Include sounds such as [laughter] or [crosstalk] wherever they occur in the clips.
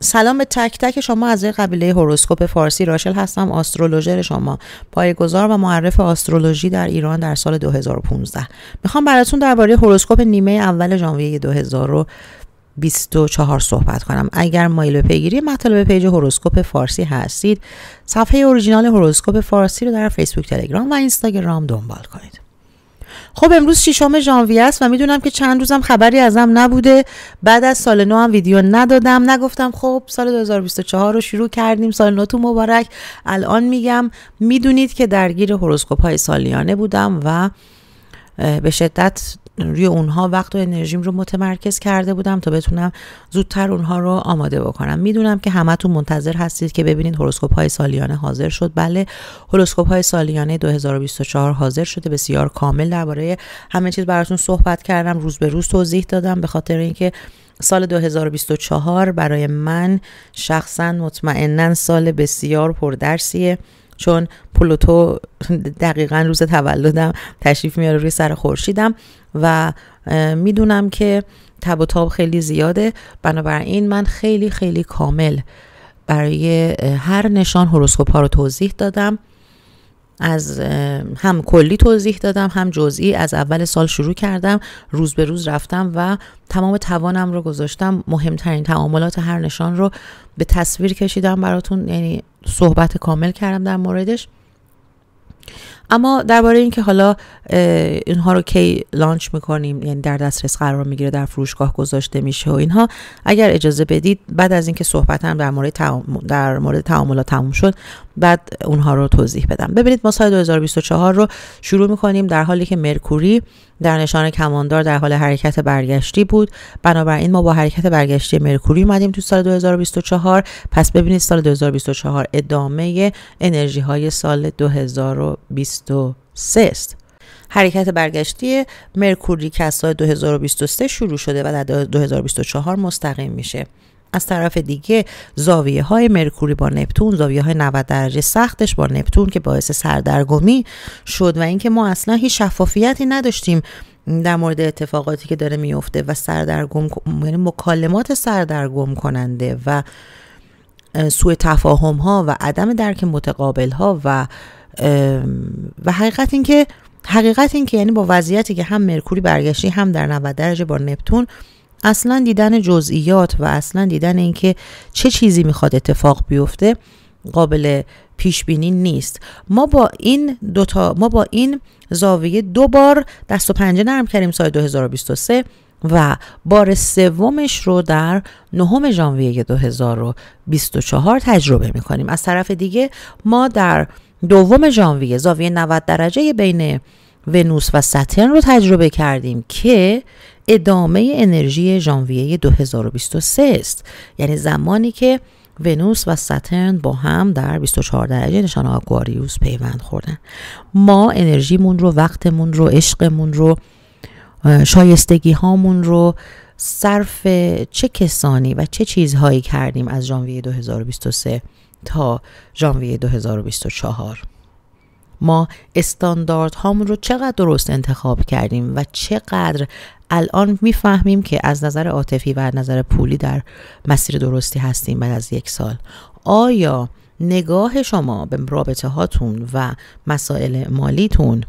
سلام به تک تک شما از قبیله هوروسکوپ فارسی راشل هستم آسترولوژر شما پایگزار و معرف آسترولوژی در ایران در سال 2015 میخوام براتون درباره هوروسکوپ نیمه اول ژانویه 2024 صحبت کنم اگر مایل به پیگیری مطالب پیج هوروسکوپ فارسی هستید صفحه اوریجینال هوروسکوپ فارسی رو در فیسبوک تلگرام و اینستاگرام دنبال کنید خب امروز ششم ژانویه است و میدونم که چند روزم خبری ازم نبوده بعد از سال نو هم ویدیو ندادم نگفتم خب سال 2024 رو شروع کردیم سال نو تو مبارک الان میگم میدونید که درگیر هوروسکوپ های سالیانه بودم و به شدت روی اونها وقت و انرژیم رو متمرکز کرده بودم تا بتونم زودتر اونها رو آماده بکنم میدونم که همتون منتظر هستید که ببینید هلوسکوپ های سالیانه حاضر شد بله هلوسکوپ های سالیانه 2024 حاضر شده بسیار کامل درباره همه چیز براتون صحبت کردم روز به روز توضیح دادم به خاطر اینکه سال 2024 برای من شخصا مطمئنا سال بسیار پردرسیه چون پلوتو دقیقا روز تولدم تشریف میاره روی سر خورشیدم و میدونم که تب و تاب خیلی زیاده بنابراین من خیلی خیلی کامل برای هر نشان هروسکوپ ها رو توضیح دادم از هم کلی توضیح دادم هم جزئی از اول سال شروع کردم روز به روز رفتم و تمام توانم رو گذاشتم مهمترین تعاملات هر نشان رو به تصویر کشیدم براتون یعنی صحبت کامل کردم در موردش اما درباره اینکه حالا اینها رو کی لانچ میکنیم یعنی در دسترس قرار میگیره در فروشگاه گذاشته میشه و اینها اگر اجازه بدید بعد از اینکه صحبت در مورد در مورد تعاملات تموم شد بعد اونها رو توضیح بدم ببینید ما سال 2024 رو شروع میکنیم در حالی که مرکوری در نشان کماندار در حال حرکت برگشتی بود بنابراین ما با حرکت برگشتی مرکوری اومدیم تو سال 2024 پس ببینید سال 2024 ادامه انرژی های سال 2023 است حرکت برگشتی مرکوری که از سال 2023 شروع شده و در 2024 مستقیم میشه از طرف دیگه زاویه های مرکوری با نپتون زاویه های 90 درجه سختش با نپتون که باعث سردرگمی شد و اینکه ما اصلا هیچ شفافیتی نداشتیم در مورد اتفاقاتی که داره میفته و سردرگم یعنی مکالمات سردرگم کننده و سوء تفاهم ها و عدم درک متقابل ها و و حقیقت اینکه حقیقت این که یعنی با وضعیتی که هم مرکوری برگشتی هم در 90 درجه با نپتون اصلا دیدن جزئیات و اصلا دیدن اینکه چه چیزی میخواد اتفاق بیفته قابل پیش بینی نیست ما با این تا ما با این زاویه دو بار دست و پنجه نرم کردیم سال 2023 و بار سومش رو در نهم ژانویه 2024 تجربه میکنیم از طرف دیگه ما در دوم ژانویه زاویه 90 درجه بین ونوس و ساترن رو تجربه کردیم که ادامه انرژی ژانویه 2023 است یعنی زمانی که ونوس و ساترن با هم در 24 درجه نشان آکواریوس پیوند خوردن ما انرژیمون رو وقتمون رو عشقمون رو شایستگی هامون رو صرف چه کسانی و چه چیزهایی کردیم از ژانویه 2023 تا ژانویه 2024 ما استاندارد استانداردهامون رو چقدر درست انتخاب کردیم و چقدر الان میفهمیم که از نظر عاطفی و از نظر پولی در مسیر درستی هستیم بعد از یک سال آیا نگاه شما به رابطه هاتون و مسائل مالیتون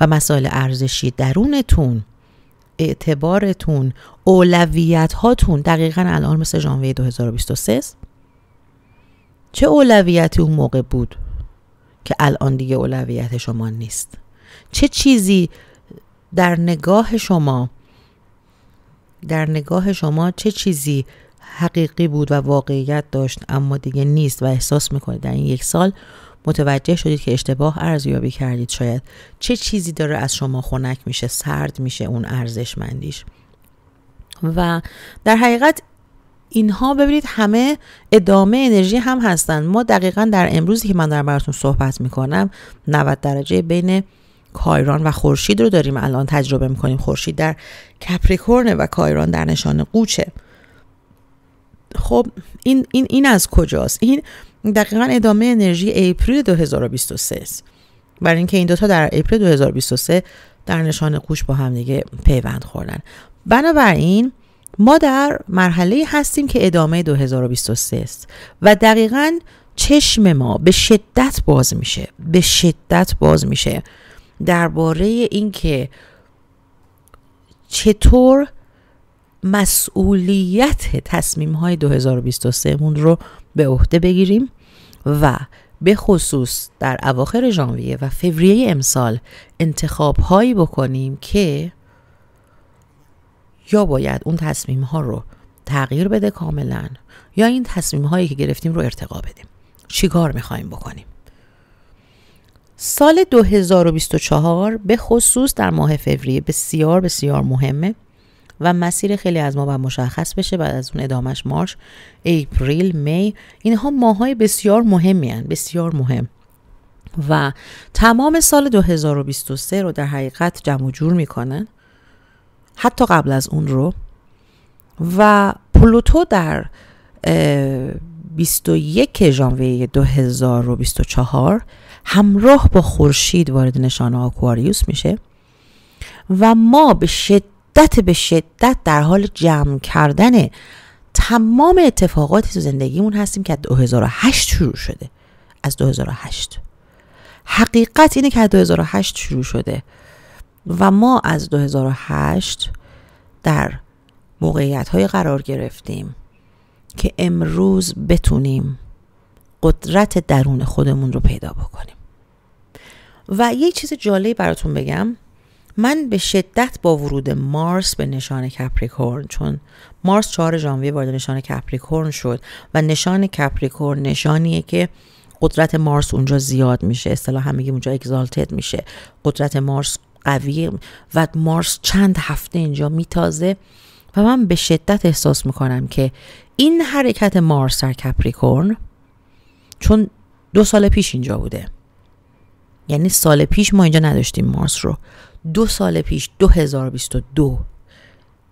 و مسائل ارزشی درونتون اعتبارتون اولویت هاتون دقیقا الان مثل ژانویه 2023 چه اولویتی اون موقع بود که الان دیگه اولویت شما نیست چه چیزی در نگاه شما در نگاه شما چه چیزی حقیقی بود و واقعیت داشت اما دیگه نیست و احساس میکنید در این یک سال متوجه شدید که اشتباه ارزیابی کردید شاید چه چیزی داره از شما خنک میشه سرد میشه اون ارزشمندیش و در حقیقت اینها ببینید همه ادامه انرژی هم هستند ما دقیقا در امروزی که من دارم براتون صحبت میکنم 90 درجه بین کایران و خورشید رو داریم الان تجربه میکنیم خورشید در کپریکورنه و کایران در نشان قوچه خب این, این, این از کجاست این دقیقا ادامه انرژی اپریل 2023 است برای اینکه این دوتا در اپریل 2023 در نشان قوچ با هم دیگه پیوند خوردن بنابراین ما در مرحله هستیم که ادامه 2023 است و دقیقا چشم ما به شدت باز میشه به شدت باز میشه درباره اینکه چطور مسئولیت تصمیم های 2023 مون رو به عهده بگیریم و به خصوص در اواخر ژانویه و فوریه امسال انتخاب هایی بکنیم که یا باید اون تصمیم ها رو تغییر بده کاملا یا این تصمیم هایی که گرفتیم رو ارتقا بدیم چیکار میخوایم بکنیم سال 2024 به خصوص در ماه فوریه بسیار بسیار مهمه و مسیر خیلی از ما باید مشخص بشه بعد از اون ادامش مارش اپریل می اینها ماهای بسیار مهمی هن. بسیار مهم و تمام سال 2023 رو در حقیقت جمع جور میکنن حتی قبل از اون رو و پلوتو در 21 ژانویه 2024 همراه با خورشید وارد نشانه آکواریوس میشه و ما به شدت به شدت در حال جمع کردن تمام اتفاقاتی تو زندگیمون هستیم که از 2008 شروع شده از 2008 حقیقت اینه که از 2008 شروع شده و ما از 2008 در موقعیت های قرار گرفتیم که امروز بتونیم قدرت درون خودمون رو پیدا بکنیم و یه چیز جالبی براتون بگم من به شدت با ورود مارس به نشان کپریکورن چون مارس 4 ژانویه وارد نشان کپریکورن شد و نشان کپریکورن نشانیه که قدرت مارس اونجا زیاد میشه اصطلاحا میگیم اونجا اگزالتد میشه قدرت مارس قوی و مارس چند هفته اینجا میتازه و من به شدت احساس میکنم که این حرکت مارس در کپریکورن چون دو سال پیش اینجا بوده یعنی سال پیش ما اینجا نداشتیم مارس رو دو سال پیش 2022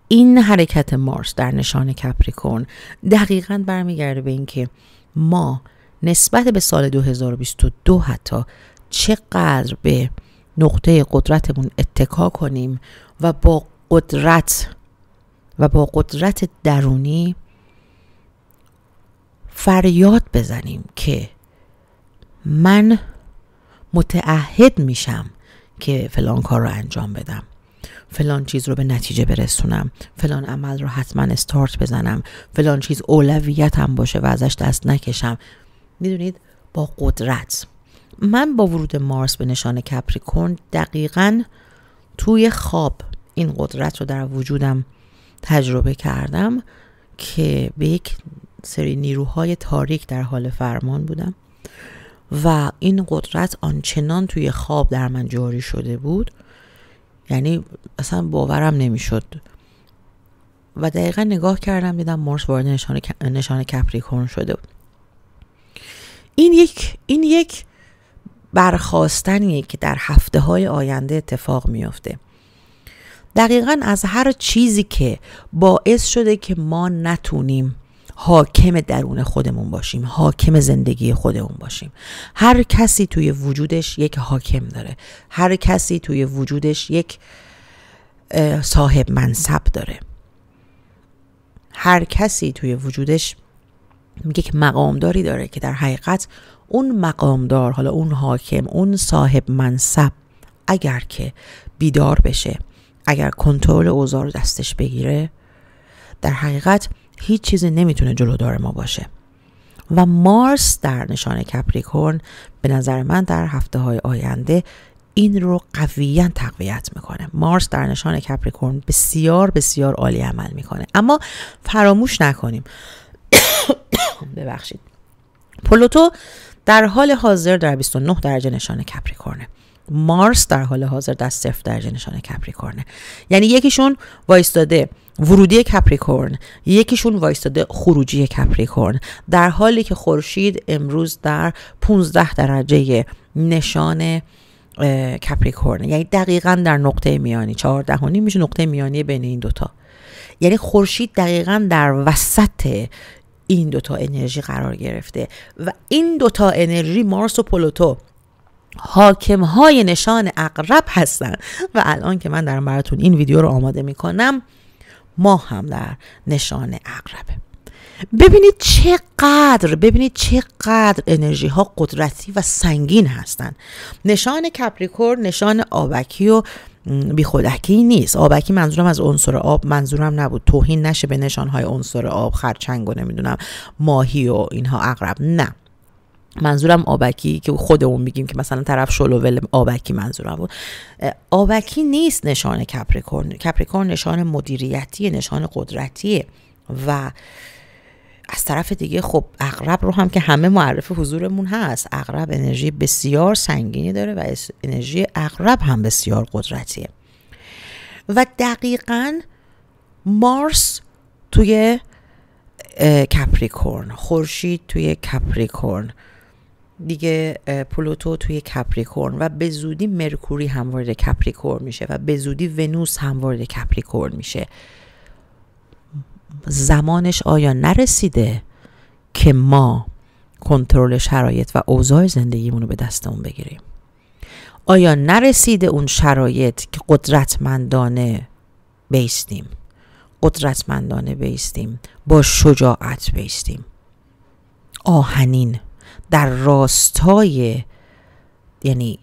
این حرکت مارس در نشان کپریکورن دقیقا برمیگرده به اینکه ما نسبت به سال 2022 حتی چقدر به نقطه قدرتمون اتکا کنیم و با قدرت و با قدرت درونی فریاد بزنیم که من متعهد میشم که فلان کار رو انجام بدم فلان چیز رو به نتیجه برسونم فلان عمل رو حتما استارت بزنم فلان چیز اولویتم باشه و ازش دست نکشم میدونید با قدرت من با ورود مارس به نشان کپریکورن دقیقا توی خواب این قدرت رو در وجودم تجربه کردم که به یک سری نیروهای تاریک در حال فرمان بودم و این قدرت آنچنان توی خواب در من جاری شده بود یعنی اصلا باورم نمیشد و دقیقا نگاه کردم دیدم مارس وارد نشان, نشان کپریکورن شده بود این یک این یک برخواستنیه که در هفته های آینده اتفاق میافته دقیقا از هر چیزی که باعث شده که ما نتونیم حاکم درون خودمون باشیم حاکم زندگی خودمون باشیم هر کسی توی وجودش یک حاکم داره هر کسی توی وجودش یک صاحب منصب داره هر کسی توی وجودش یک مقامداری داره که در حقیقت اون مقامدار حالا اون حاکم اون صاحب منصب اگر که بیدار بشه اگر کنترل اوضاع رو دستش بگیره در حقیقت هیچ چیزی نمیتونه جلودار ما باشه و مارس در نشان کپریکورن به نظر من در هفته های آینده این رو قویا تقویت میکنه مارس در نشان کپریکورن بسیار بسیار عالی عمل میکنه اما فراموش نکنیم [coughs] ببخشید پلوتو در حال حاضر در 29 درجه نشان کپریکورنه مارس در حال حاضر در صفر درجه نشان کپریکورنه یعنی یکیشون وایستاده ورودی کپریکورن یکیشون وایستاده خروجی کپریکورن در حالی که خورشید امروز در 15 درجه نشان کپریکورن یعنی دقیقا در نقطه میانی 14 میشه نقطه میانی بین این دوتا یعنی خورشید دقیقا در وسط این دوتا انرژی قرار گرفته و این دوتا انرژی مارس و پلوتو حاکم های نشان اقرب هستن و الان که من در براتون این ویدیو رو آماده کنم ما هم در نشان اقربه ببینید چقدر ببینید چقدر انرژی ها قدرتی و سنگین هستند نشان کپریکور نشان آبکی و بی خودکی نیست آبکی منظورم از عنصر آب منظورم نبود توهین نشه به نشانهای عنصر آب خرچنگ و نمیدونم ماهی و اینها اقرب نه منظورم آبکی که خودمون میگیم که مثلا طرف ول آبکی منظورم بود آبکی نیست نشان کپریکورن کپریکورن نشان مدیریتی نشان قدرتیه و از طرف دیگه خب اقرب رو هم که همه معرف حضورمون هست اقرب انرژی بسیار سنگینی داره و انرژی اقرب هم بسیار قدرتیه و دقیقا مارس توی کپریکورن خورشید توی کپریکورن دیگه پلوتو توی کپریکورن و به زودی مرکوری هم وارد کپریکورن میشه و به زودی ونوس هم وارد کپریکورن میشه زمانش آیا نرسیده که ما کنترل شرایط و اوضاع زندگیمون رو به دستمون بگیریم آیا نرسیده اون شرایط که قدرتمندانه بیستیم قدرتمندانه بیستیم با شجاعت بیستیم آهنین در راستای یعنی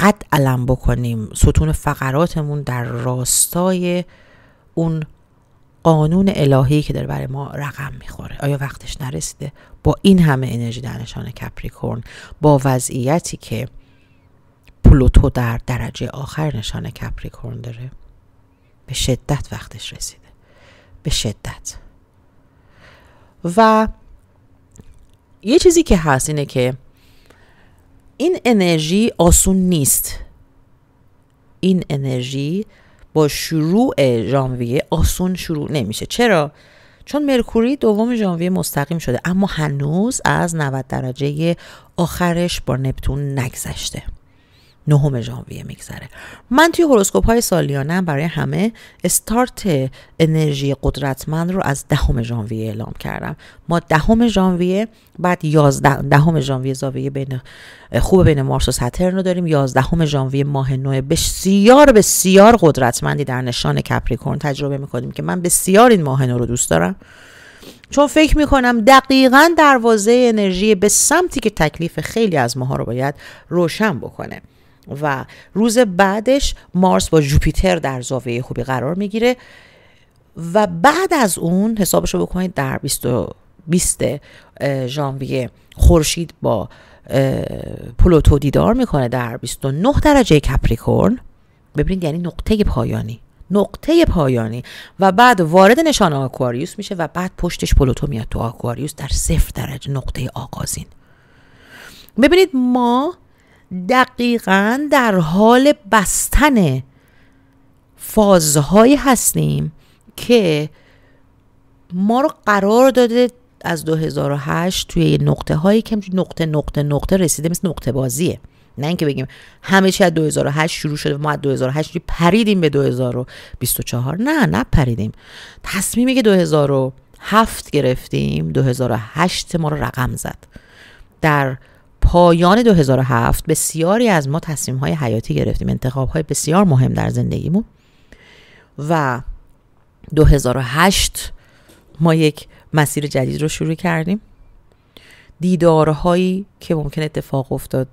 قد علم بکنیم ستون فقراتمون در راستای اون قانون الهی که داره برای ما رقم میخوره آیا وقتش نرسیده با این همه انرژی در نشان کپریکورن با وضعیتی که پلوتو در درجه آخر نشان کپریکورن داره به شدت وقتش رسیده به شدت و یه چیزی که هست اینه که این انرژی آسون نیست این انرژی با شروع ژانویه آسون شروع نمیشه چرا چون مرکوری دوم ژانویه مستقیم شده اما هنوز از 90 درجه آخرش با نپتون نگذشته نهم ژانویه میگذره من توی هروسکوپ های سالیانه برای همه استارت انرژی قدرتمند رو از دهم ژانویه اعلام کردم ما دهم ژانویه بعد 11 دهم ژانویه زاویه بین خوب بین مارس و ساترن رو داریم 11 ژانویه ماه نو بسیار بسیار قدرتمندی در نشان کپریکورن تجربه میکنیم که من بسیار این ماه نو رو دوست دارم چون فکر میکنم دقیقا دروازه انرژی به سمتی که تکلیف خیلی از ماها رو باید روشن بکنه و روز بعدش مارس با جوپیتر در زاویه خوبی قرار میگیره و بعد از اون حسابش رو بکنید در 20 ژانویه خورشید با پلوتو دیدار میکنه در 29 درجه کپریکورن ببینید یعنی نقطه پایانی نقطه پایانی و بعد وارد نشان آکواریوس میشه و بعد پشتش پلوتو میاد تو آکواریوس در صفر درجه نقطه آغازین ببینید ما دقیقا در حال بستن فازهایی هستیم که ما رو قرار داده از 2008 توی نقطه هایی که نقطه نقطه نقطه رسیده مثل نقطه بازیه نه اینکه بگیم همه چی از 2008 شروع شده ما از 2008 پریدیم به 2024 نه نه پریدیم تصمیمی که 2007 گرفتیم 2008 ما رو رقم زد در پایان 2007 بسیاری از ما های حیاتی گرفتیم های بسیار مهم در زندگیمون و 2008 ما یک مسیر جدید رو شروع کردیم دیدارهایی که ممکن اتفاق افتاد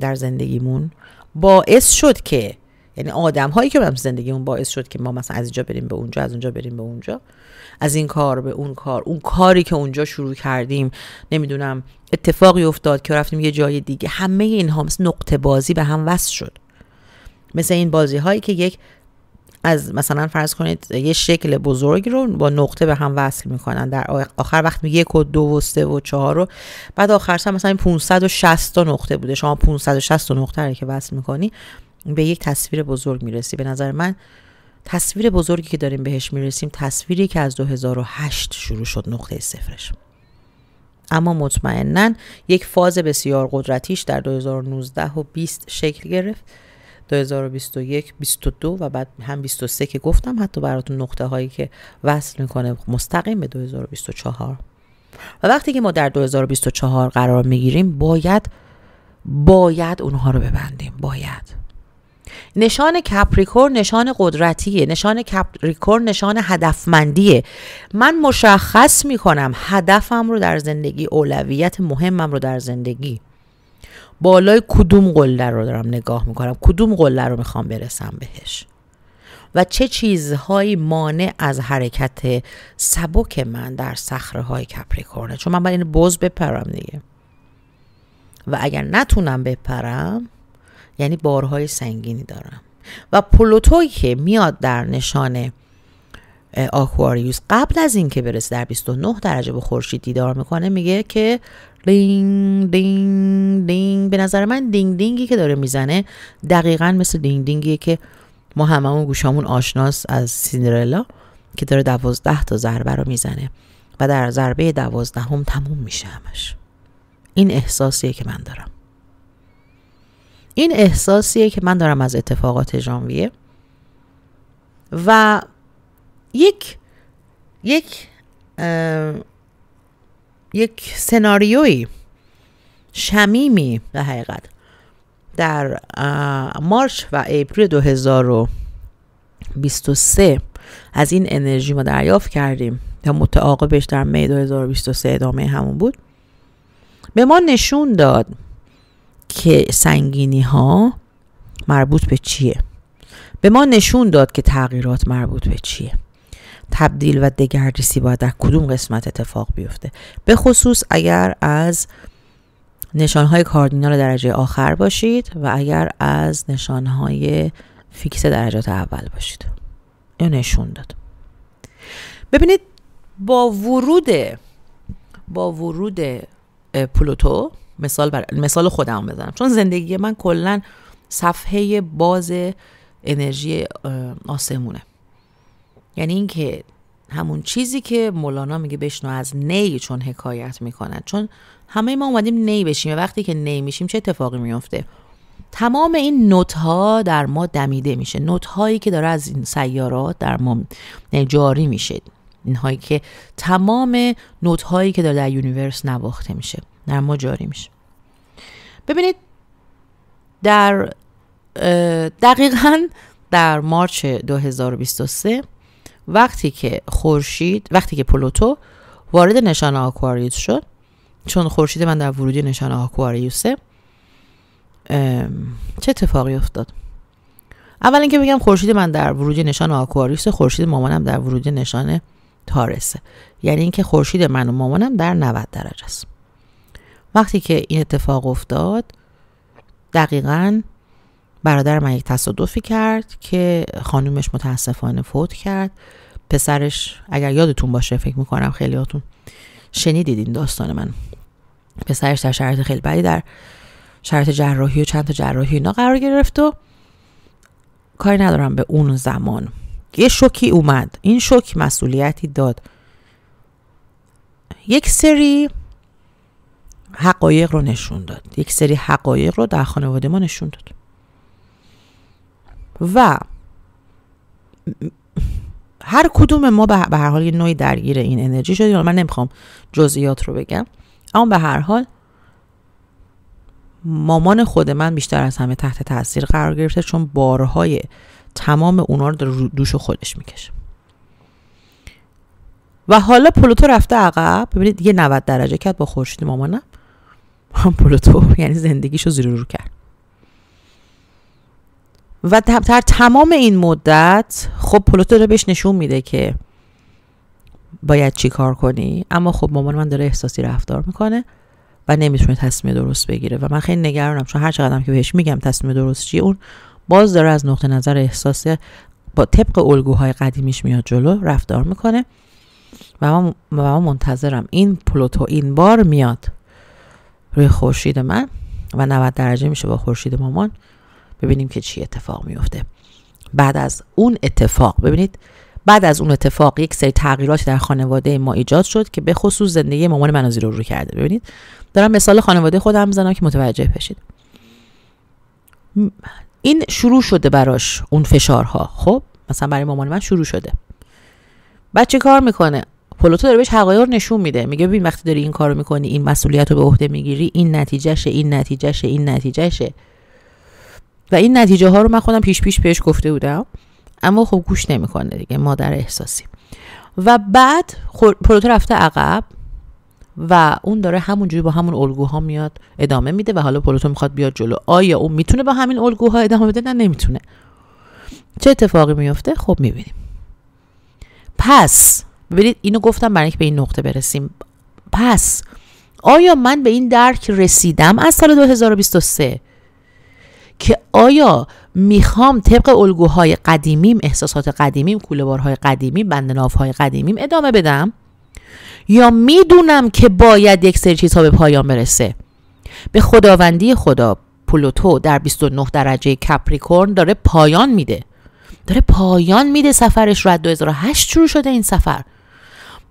در زندگیمون باعث شد که یعنی آدم هایی که هم زندگیمون باعث شد که ما مثلا از اینجا بریم به اونجا از اونجا بریم به اونجا از این کار به اون کار اون کاری که اونجا شروع کردیم نمیدونم اتفاقی افتاد که رفتیم یه جای دیگه همه اینها مثل نقطه بازی به هم وصل شد مثل این بازی هایی که یک از مثلا فرض کنید یه شکل بزرگی رو با نقطه به هم وصل میکنن در آخر وقت یک و دو و سه و چهار رو بعد آخر مثلا 560 تا نقطه بوده شما 560 تا نقطه رو که وصل میکنی به یک تصویر بزرگ میرسی به نظر من تصویر بزرگی که داریم بهش میرسیم تصویری که از 2008 شروع شد نقطه صفرش اما مطمئنا یک فاز بسیار قدرتیش در 2019 و 20 شکل گرفت 2021 22 و بعد هم 23 که گفتم حتی براتون نقطه هایی که وصل میکنه مستقیم به 2024 و وقتی که ما در 2024 قرار میگیریم باید باید اونها رو ببندیم باید نشان کپریکور نشان قدرتیه نشان کپریکور نشان هدفمندیه من مشخص میکنم هدفم رو در زندگی اولویت مهمم رو در زندگی بالای کدوم قله رو دارم نگاه میکنم کدوم قله رو میخوام برسم بهش و چه چیزهایی مانع از حرکت سبک من در صخره های کپریکورنه چون من باید این بز بپرم دیگه و اگر نتونم بپرم یعنی بارهای سنگینی دارم و پلوتوی که میاد در نشان آکواریوس قبل از اینکه برسه در 29 درجه به خورشید دیدار میکنه میگه که دینگ دینگ دینگ به نظر من دینگ دینگی که داره میزنه دقیقا مثل دینگ دینگیه که ما هممون گوشامون آشناس از سیندرلا که داره دوازده تا ضربه رو میزنه و در ضربه دوازدهم تموم میشه همش این احساسیه که من دارم این احساسیه که من دارم از اتفاقات ژانویه و یک یک یک سناریویی شمیمی به حقیقت در مارچ و اپریل 2023 از این انرژی ما دریافت کردیم تا متعاقبش در می 2023 ادامه همون بود به ما نشون داد که سنگینی ها مربوط به چیه به ما نشون داد که تغییرات مربوط به چیه تبدیل و دگردیسی باید در کدوم قسمت اتفاق بیفته به خصوص اگر از نشانهای کاردینال درجه آخر باشید و اگر از نشانهای فیکس درجات اول باشید یا نشون داد ببینید با ورود با ورود پلوتو مثال بر... مثال خودم بزنم چون زندگی من کلا صفحه باز انرژی آسمونه یعنی اینکه همون چیزی که مولانا میگه بشنو از نی چون حکایت میکنن چون همه ما اومدیم نی بشیم و وقتی که نی میشیم چه اتفاقی میفته تمام این نوت ها در ما دمیده میشه نوت هایی که داره از این سیارات در ما یعنی جاری میشه این هایی که تمام نوت هایی که داره در یونیورس نواخته میشه در ما جاری میشه ببینید در دقیقا در مارچ 2023 وقتی که خورشید وقتی که پلوتو وارد نشان آکواریوس شد چون خورشید من در ورودی نشان آکواریوسه چه اتفاقی افتاد اول اینکه بگم خورشید من در ورودی نشان آکواریوس خورشید مامانم در ورودی نشان تارسه یعنی اینکه خورشید من و مامانم در 90 درجه است وقتی که این اتفاق افتاد دقیقا برادر من یک تصادفی کرد که خانومش متاسفانه فوت کرد پسرش اگر یادتون باشه فکر میکنم خیلی هاتون شنیدید این داستان من پسرش در شرایط خیلی بدی در شرط جراحی و چند تا جراحی اینا قرار گرفت و کاری ندارم به اون زمان یه شوکی اومد این شوک مسئولیتی داد یک سری حقایق رو نشون داد یک سری حقایق رو در خانواده ما نشون داد و هر کدوم ما به هر حال یه نوعی درگیر این انرژی شدیم من نمیخوام جزئیات رو بگم اما به هر حال مامان خود من بیشتر از همه تحت تاثیر قرار گرفته چون بارهای تمام اونا رو در دوش خودش میکشه و حالا پلوتو رفته عقب ببینید یه 90 درجه کرد با خورشید مامانم [laughs] پلوتو یعنی زندگیشو زیر رو کرد و در تمام این مدت خب پلوتو رو بهش نشون میده که باید چی کار کنی اما خب مامان من داره احساسی رفتار میکنه و نمیتونه تصمیم درست بگیره و من خیلی نگرانم چون هر چقدرم که بهش میگم تصمیم درست چی اون باز داره از نقطه نظر احساسی با طبق الگوهای قدیمیش میاد جلو رفتار میکنه و من, منتظرم این پلوتو این بار میاد روی خورشید من و 90 درجه میشه با خورشید مامان ببینیم که چی اتفاق میفته بعد از اون اتفاق ببینید بعد از اون اتفاق یک سری تغییرات در خانواده ما ایجاد شد که به خصوص زندگی مامان من زیر رو, رو کرده ببینید دارم مثال خانواده خودم میزنم که متوجه بشید این شروع شده براش اون فشارها خب مثلا برای مامان من شروع شده بچه کار میکنه پلوتو داره بهش حقایق نشون میده میگه ببین وقتی داری این کارو میکنی این مسئولیت رو به عهده میگیری این نتیجهشه این نتیجهشه این نتیجهشه و این نتیجه ها رو من خودم پیش پیش بهش گفته بودم اما خب گوش نمیکنه دیگه مادر احساسی و بعد پلوتو رفته عقب و اون داره همونجوری با همون الگوها میاد ادامه میده و حالا پلوتو میخواد بیاد جلو آیا اون میتونه با همین الگوها ادامه بده نه نمیتونه چه اتفاقی میفته خب میبینیم پس ببینید اینو گفتم برای اینکه به این نقطه برسیم پس آیا من به این درک رسیدم از سال 2023 که آیا میخوام طبق الگوهای قدیمیم احساسات قدیمیم کولوبارهای قدیمی بندنافهای قدیمیم ادامه بدم یا میدونم که باید یک سری چیزها به پایان برسه به خداوندی خدا پلوتو در 29 درجه کپریکورن داره پایان میده داره پایان میده سفرش رو از 2008 شروع شده این سفر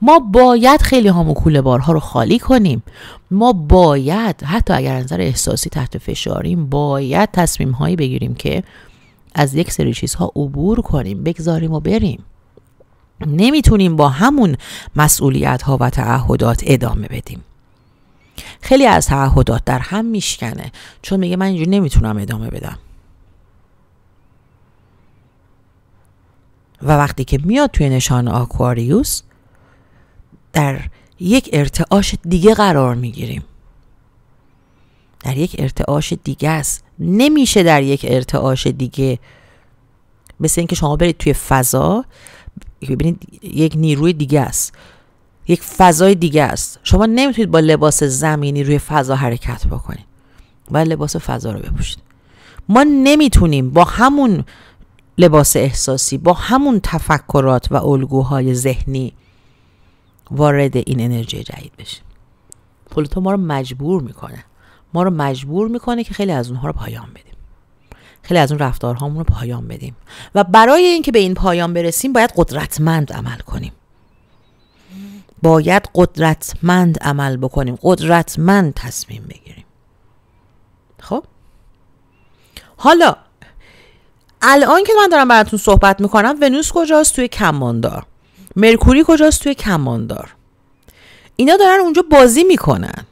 ما باید خیلی هامو کوله بارها رو خالی کنیم ما باید حتی اگر نظر احساسی تحت فشاریم باید تصمیم هایی بگیریم که از یک سری چیزها عبور کنیم بگذاریم و بریم نمیتونیم با همون مسئولیت ها و تعهدات ادامه بدیم خیلی از تعهدات در هم میشکنه چون میگه من اینجوری نمیتونم ادامه بدم و وقتی که میاد توی نشان آکواریوس در یک ارتعاش دیگه قرار میگیریم در یک ارتعاش دیگه است نمیشه در یک ارتعاش دیگه مثل اینکه شما برید توی فضا ببینید یک نیروی دیگه است یک فضای دیگه است شما نمیتونید با لباس زمینی روی فضا حرکت بکنید و لباس فضا رو بپوشید ما نمیتونیم با همون لباس احساسی با همون تفکرات و الگوهای ذهنی وارد این انرژی جدید بشیم پلوتو ما رو مجبور میکنه ما رو مجبور میکنه که خیلی از اونها رو پایان بدیم خیلی از اون رفتارهامون رو پایان بدیم و برای اینکه به این پایان برسیم باید قدرتمند عمل کنیم باید قدرتمند عمل بکنیم قدرتمند تصمیم بگیریم خب حالا الان که من دارم براتون صحبت میکنم ونوس کجاست توی کماندار مرکوری کجاست توی کماندار اینا دارن اونجا بازی میکنن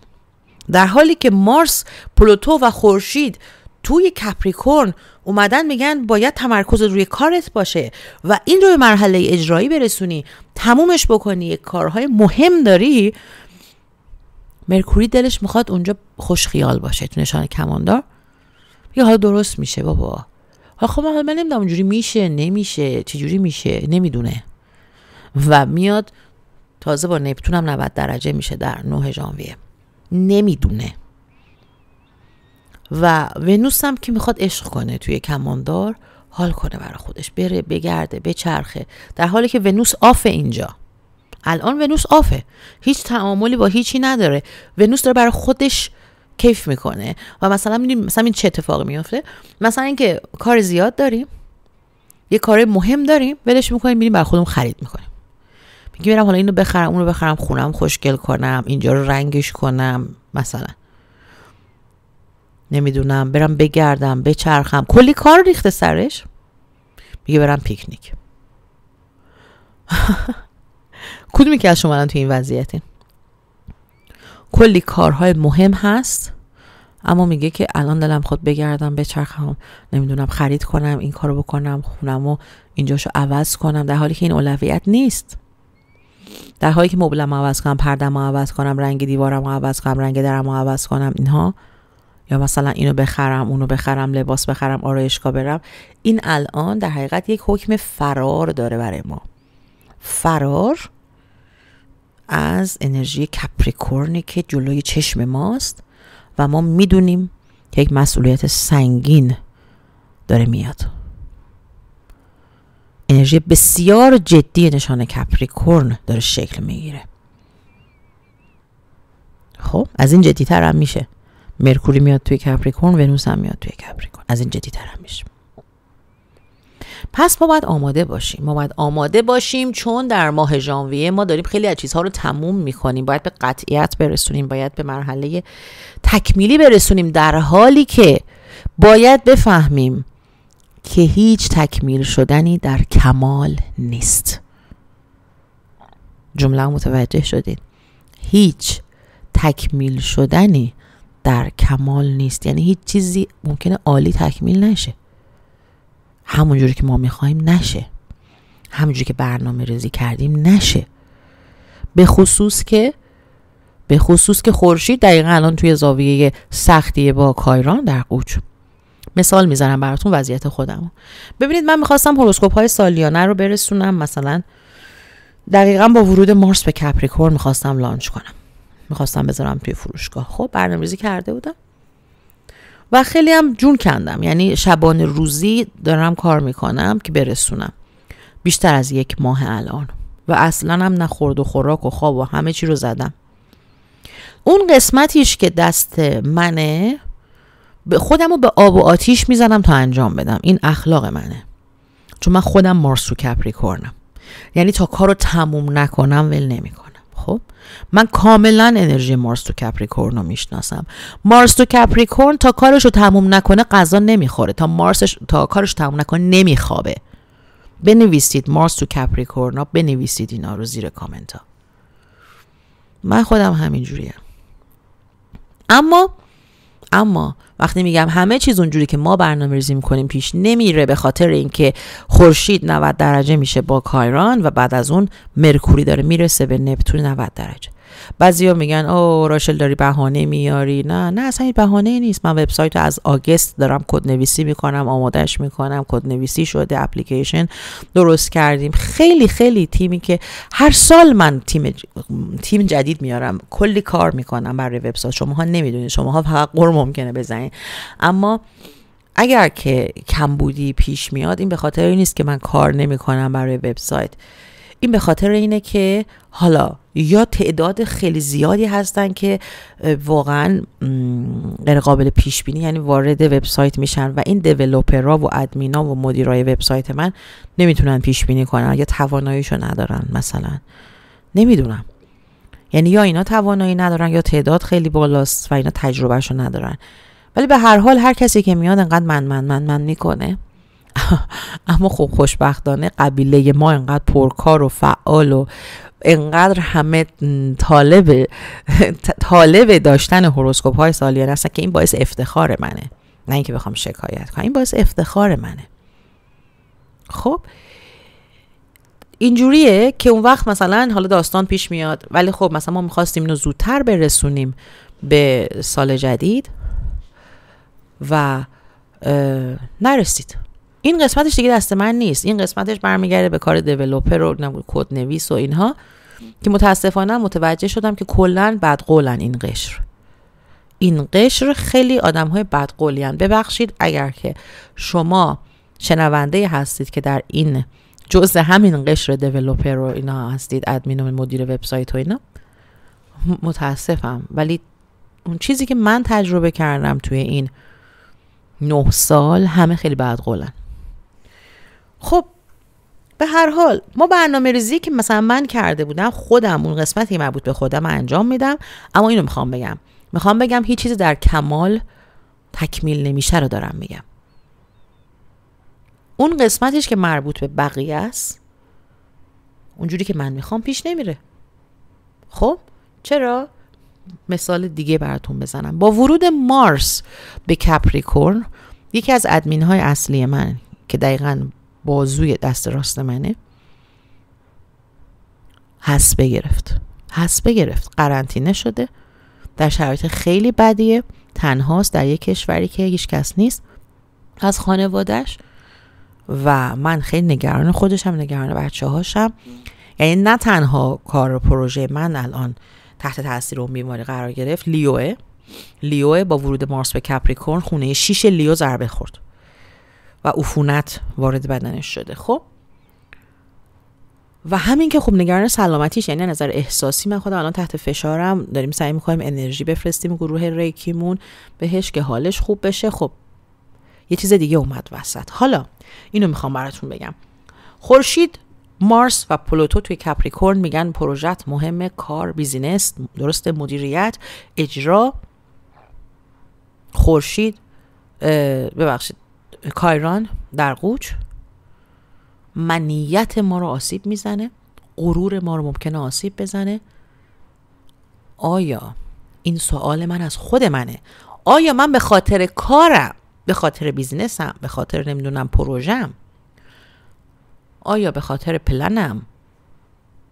در حالی که مارس پلوتو و خورشید توی کپریکورن اومدن میگن باید تمرکز روی کارت باشه و این رو به مرحله اجرایی برسونی تمومش بکنی کارهای مهم داری مرکوری دلش میخواد اونجا خوشخیال باشه تو نشان کماندار یه حالا درست میشه بابا حالا خب من نمیدونم اونجوری میشه نمیشه چجوری میشه نمیدونه و میاد تازه با نپتون هم 90 درجه میشه در 9 ژانویه نمیدونه و ونوس هم که میخواد عشق کنه توی کماندار حال کنه برای خودش بره بگرده بچرخه در حالی که ونوس آفه اینجا الان ونوس آفه هیچ تعاملی با هیچی نداره ونوس داره برای خودش کیف میکنه و مثلا میدونیم مثلا این چه اتفاقی میفته مثلا اینکه کار زیاد داریم یه کار مهم داریم ولش میکنیم میریم بر خودمون خرید میکنیم میگه برم حالا اینو بخرم اونو بخرم خونم خوشگل کنم اینجا رو رنگش کنم مثلا نمیدونم برم بگردم بچرخم کلی کار ریخته سرش میگه برم پیکنیک [laughs] کدومی که از شما تو این وضعیتین کلی کارهای مهم هست اما میگه که الان دلم خود بگردم بچرخم نمیدونم خرید کنم این کارو بکنم خونم و اینجاشو عوض کنم در حالی که این اولویت نیست در حالی که مبلم عوض کنم پردم عوض کنم رنگ دیوارم عوض کنم رنگ درم عوض کنم اینها یا مثلا اینو بخرم اونو بخرم لباس بخرم آرایشگاه برم این الان در حقیقت یک حکم فرار داره برای ما فرار از انرژی کپریکورنی که جلوی چشم ماست و ما میدونیم که یک مسئولیت سنگین داره میاد انرژی بسیار جدی نشان کپریکورن داره شکل میگیره خب از این تر هم میشه مرکوری میاد توی کپریکورن ونوس هم میاد توی کپریکورن از این جدی هم میشه پس ما باید آماده باشیم ما باید آماده باشیم چون در ماه ژانویه ما داریم خیلی از چیزها رو تموم میکنیم باید به قطعیت برسونیم باید به مرحله تکمیلی برسونیم در حالی که باید بفهمیم که هیچ تکمیل شدنی در کمال نیست جمله متوجه شدید هیچ تکمیل شدنی در کمال نیست یعنی هیچ چیزی ممکنه عالی تکمیل نشه همونجوری که ما میخوایم نشه همونجوری که برنامه ریزی کردیم نشه به خصوص که به خصوص که خورشید دقیقا الان توی زاویه سختیه با کایران در قوچ مثال میزنم براتون وضعیت خودم ببینید من میخواستم هوروسکوپ های سالیانه رو برسونم مثلا دقیقا با ورود مارس به کپریکور میخواستم لانچ کنم میخواستم بذارم توی فروشگاه خب برنامه‌ریزی کرده بودم و خیلی هم جون کندم یعنی شبانه روزی دارم کار میکنم که برسونم بیشتر از یک ماه الان و اصلا هم نخورد و خوراک و خواب و همه چی رو زدم اون قسمتیش که دست منه خودم رو به آب و آتیش میزنم تا انجام بدم این اخلاق منه چون من خودم مارسو کپریکورنم یعنی تا کار رو تموم نکنم ول نمیکنم خب من کاملا انرژی مارس تو کپریکورن رو میشناسم مارس تو کپریکورن تا کارش رو تموم نکنه غذا نمیخوره تا مارسش تا کارش تموم نکنه نمیخوابه بنویسید مارس تو کپریکورن بنویسید اینا رو زیر کامنت ها من خودم همینجوریم هم. اما اما وقتی میگم همه چیز اونجوری که ما برنامه ریزی میکنیم پیش نمیره به خاطر اینکه خورشید 90 درجه میشه با کایران و بعد از اون مرکوری داره میرسه به نپتون 90 درجه بعضیا میگن او راشل داری بهانه میاری نه نه اصلا این بهانه نیست من وبسایت از آگست دارم کد نویسی میکنم آمادهش میکنم کد نویسی شده اپلیکیشن درست کردیم خیلی خیلی تیمی که هر سال من تیم تیم جدید میارم کلی کار میکنم برای وبسایت شماها نمیدونید شماها فقط قر ممکنه بزنید اما اگر که کمبودی پیش میاد این به خاطر این نیست که من کار نمیکنم برای وبسایت این به خاطر اینه که حالا یا تعداد خیلی زیادی هستن که واقعا غیر قابل پیش بینی یعنی وارد وبسایت میشن و این دیولپرها و ادمینا و مدیرای وبسایت من نمیتونن پیش بینی کنن یا تواناییشو ندارن مثلا نمیدونم یعنی یا اینا توانایی ندارن یا تعداد خیلی بالاست و اینا تجربهشو ندارن ولی به هر حال هر کسی که میاد انقدر من من من من میکنه [laughs] اما خب خوشبختانه قبیله ما انقدر پرکار و فعال و انقدر همه طالب طالب داشتن هوروسکوپ های سالیانه هستن که این باعث افتخار منه نه اینکه بخوام شکایت کنم این باعث افتخار منه خب اینجوریه که اون وقت مثلا حالا داستان پیش میاد ولی خب مثلا ما میخواستیم اینو زودتر برسونیم به سال جدید و نرسید این قسمتش دیگه دست من نیست این قسمتش برمیگرده به کار دیولوپر و کد نویس و اینها که متاسفانه متوجه شدم که کلا بدقولن این قشر این قشر خیلی آدم های بدقولیان ببخشید اگر که شما شنونده هستید که در این جزء همین قشر دیولوپر و اینا هستید ادمین و مدیر وبسایت و اینا متاسفم ولی اون چیزی که من تجربه کردم توی این نه سال همه خیلی بدقولن خب به هر حال ما برنامه ریزی که مثلا من کرده بودم خودم اون قسمتی مربوط به خودم انجام میدم اما اینو میخوام بگم میخوام بگم هیچ چیزی در کمال تکمیل نمیشه رو دارم میگم اون قسمتش که مربوط به بقیه است اونجوری که من میخوام پیش نمیره خب چرا مثال دیگه براتون بزنم با ورود مارس به کپریکورن یکی از ادمین های اصلی من که دقیقا بازوی دست راست منه حسبه گرفت حسبه گرفت قرنطینه شده در شرایط خیلی بدیه تنهاست در یک کشوری که هیچ کس نیست از خانوادهش و من خیلی نگران خودشم نگران بچه هاشم یعنی نه تنها کار پروژه من الان تحت تاثیر اون بیماری قرار گرفت لیوه لیوه با ورود مارس به کپریکورن خونه شیش لیو ضربه خورد و عفونت وارد بدنش شده خب و همین که خب نگران سلامتیش یعنی نظر احساسی من خودم الان تحت فشارم داریم سعی میکنیم انرژی بفرستیم گروه ریکیمون بهش که حالش خوب بشه خب یه چیز دیگه اومد وسط حالا اینو میخوام براتون بگم خورشید مارس و پلوتو توی کپریکورن میگن پروژت مهمه کار بیزینس درست مدیریت اجرا خورشید ببخشید کایران در قوچ منیت ما رو آسیب میزنه غرور ما رو ممکنه آسیب بزنه آیا این سوال من از خود منه آیا من به خاطر کارم به خاطر بیزنسم به خاطر نمیدونم پروژم آیا به خاطر پلنم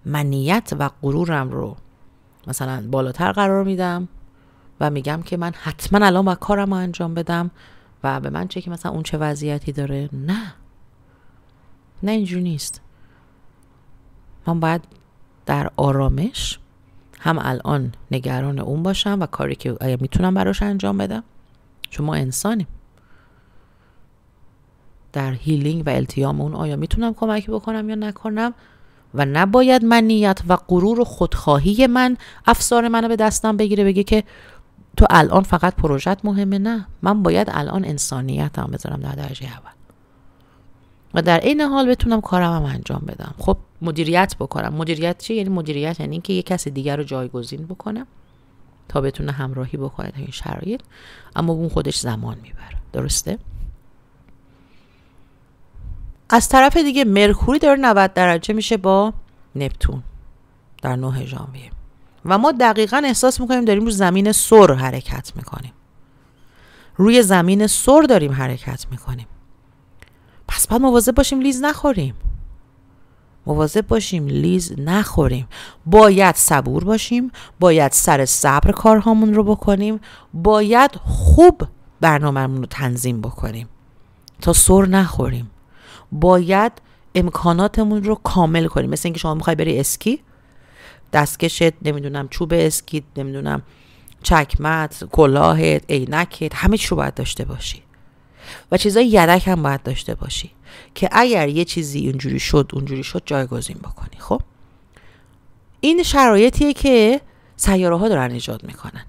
منیت و غرورم رو مثلا بالاتر قرار میدم و میگم که من حتما الان با کارم رو انجام بدم و به من چه که مثلا اون چه وضعیتی داره نه نه اینجوری نیست من باید در آرامش هم الان نگران اون باشم و کاری که اگر میتونم براش انجام بدم چون ما انسانیم در هیلینگ و التیام اون آیا میتونم کمک بکنم یا نکنم و نباید منیت و غرور و خودخواهی من افسار منو به دستم بگیره بگه که تو الان فقط پروژت مهمه نه من باید الان انسانیت هم بذارم در درجه اول و در این حال بتونم کارم هم انجام بدم خب مدیریت بکنم مدیریت چی یعنی مدیریت یعنی اینکه یه کس دیگر رو جایگزین بکنم تا بتونه همراهی بکنه در این شرایط اما اون خودش زمان میبره درسته از طرف دیگه مرکوری داره 90 درجه میشه با نپتون در 9 ژانویه و ما دقیقا احساس میکنیم داریم روی زمین سر حرکت میکنیم روی زمین سر داریم حرکت میکنیم پس باید مواظب باشیم لیز نخوریم مواظب باشیم لیز نخوریم باید صبور باشیم باید سر صبر کارهامون رو بکنیم باید خوب برنامهمون رو تنظیم بکنیم تا سر نخوریم باید امکاناتمون رو کامل کنیم مثل اینکه شما میخوای بری اسکی دستکشت نمیدونم چوب اسکیت نمیدونم چکمت کلاهت عینکت همه چی رو باید داشته باشی و چیزای یدک هم باید داشته باشی که اگر یه چیزی اونجوری شد اونجوری شد جایگزین بکنی خب این شرایطیه که سیاره ها دارن ایجاد میکنن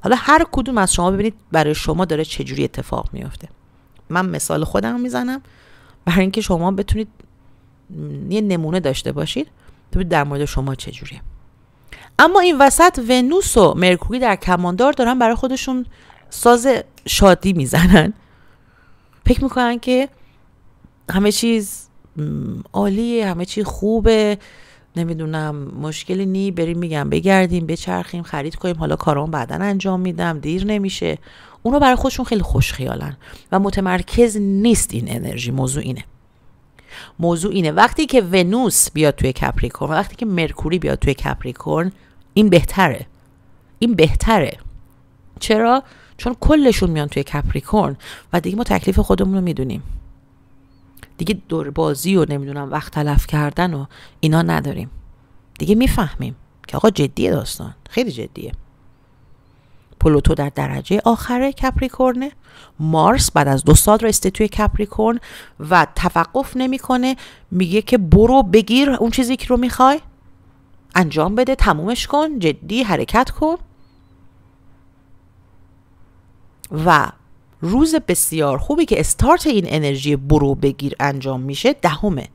حالا هر کدوم از شما ببینید برای شما داره چجوری اتفاق میافته من مثال خودم میزنم برای اینکه شما بتونید یه نمونه داشته باشید ببینید در مورد شما چجوریه اما این وسط ونوس و مرکوری در کماندار دارن برای خودشون ساز شادی میزنن فکر میکنن که همه چیز عالیه همه چیز خوبه نمیدونم مشکلی نی بریم میگم بگردیم بچرخیم خرید کنیم حالا کارام بعدا انجام میدم دیر نمیشه اونا برای خودشون خیلی خوش خیالن و متمرکز نیست این انرژی موضوع اینه موضوع اینه وقتی که ونوس بیاد توی کپریکورن وقتی که مرکوری بیاد توی کپریکورن این بهتره این بهتره چرا چون کلشون میان توی کپریکورن و دیگه ما تکلیف خودمون رو میدونیم دیگه دور بازی و نمیدونم وقت تلف کردن و اینا نداریم دیگه میفهمیم که آقا جدیه داستان خیلی جدیه پلوتو در درجه آخر کپریکورنه مارس بعد از دو سال رسته توی کپریکورن و توقف نمیکنه میگه که برو بگیر اون چیزی که رو میخوای انجام بده تمومش کن جدی حرکت کن و روز بسیار خوبی که استارت این انرژی برو بگیر انجام میشه دهمه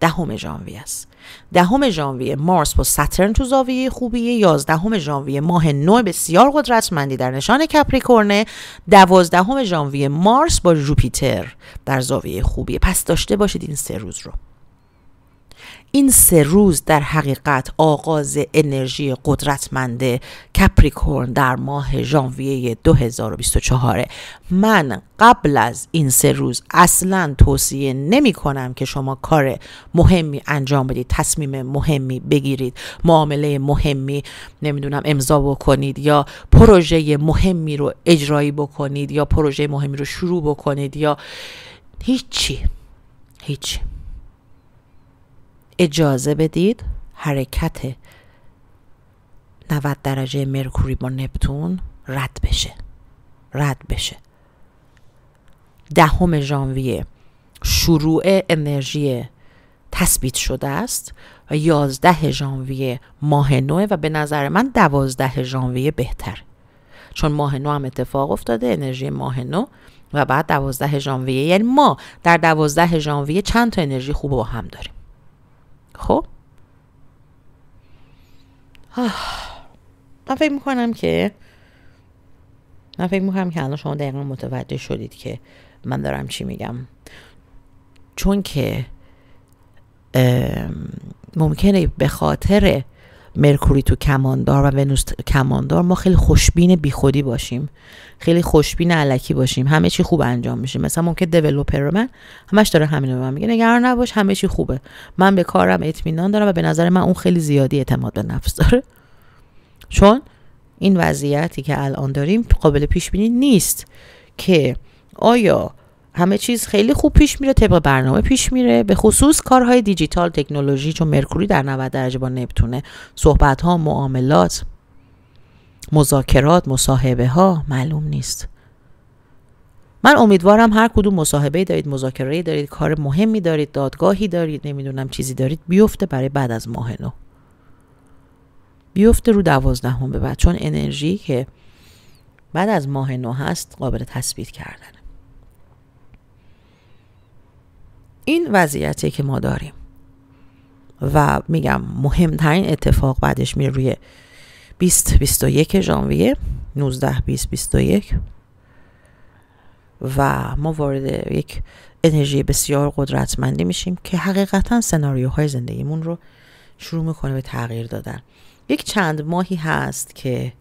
دهم ژانویه است دهم ژانویه مارس با سترن تو زاویه خوبیه یازدهم ژانویه ماه نو بسیار قدرتمندی در نشان کپریکورنه دوازدهم ژانویه مارس با جوپیتر در زاویه خوبیه پس داشته باشید این سه روز رو این سه روز در حقیقت آغاز انرژی قدرتمند کپریکورن در ماه ژانویه 2024 من قبل از این سه روز اصلا توصیه نمی کنم که شما کار مهمی انجام بدید تصمیم مهمی بگیرید معامله مهمی نمیدونم امضا بکنید یا پروژه مهمی رو اجرایی بکنید یا پروژه مهمی رو شروع بکنید یا هیچی هیچی اجازه بدید حرکت 90 درجه مرکوری با نپتون رد بشه رد بشه دهم ژانویه شروع انرژی تثبیت شده است و یازده ژانویه ماه نوه و به نظر من دوازده ژانویه بهتر چون ماه نو هم اتفاق افتاده انرژی ماه نو و بعد دوازده ژانویه یعنی ما در دوازده ژانویه چند تا انرژی خوب با هم داریم خب من فکر میکنم که من فکر میکنم که الان شما دقیقا متوجه شدید که من دارم چی میگم چون که ممکنه به خاطر مرکوری تو کماندار و ونوس کماندار ما خیلی خوشبین بیخودی باشیم خیلی خوشبین علکی باشیم همه چی خوب انجام میشه مثلا ممکن دیولپر من همش داره همین رو به من میگه نگران نباش همه چی خوبه من به کارم اطمینان دارم و به نظر من اون خیلی زیادی اعتماد به نفس داره چون این وضعیتی که الان داریم قابل پیش بینی نیست که آیا همه چیز خیلی خوب پیش میره طبق برنامه پیش میره به خصوص کارهای دیجیتال تکنولوژی چون مرکوری در 90 درجه با نپتونه صحبت ها معاملات مذاکرات مصاحبه ها معلوم نیست من امیدوارم هر کدوم مصاحبه دارید مذاکره دارید کار مهمی دارید دادگاهی دارید نمیدونم چیزی دارید بیفته برای بعد از ماه نو بیفته رو دوازدهم به بعد چون انرژی که بعد از ماه نو هست قابل تثبیت کردن این وضعیتی که ما داریم و میگم مهمترین اتفاق بعدش میره روی 20 21 ژانویه 19 20 21 و ما وارد یک انرژی بسیار قدرتمندی میشیم که حقیقتا سناریوهای زندگیمون رو شروع میکنه به تغییر دادن یک چند ماهی هست که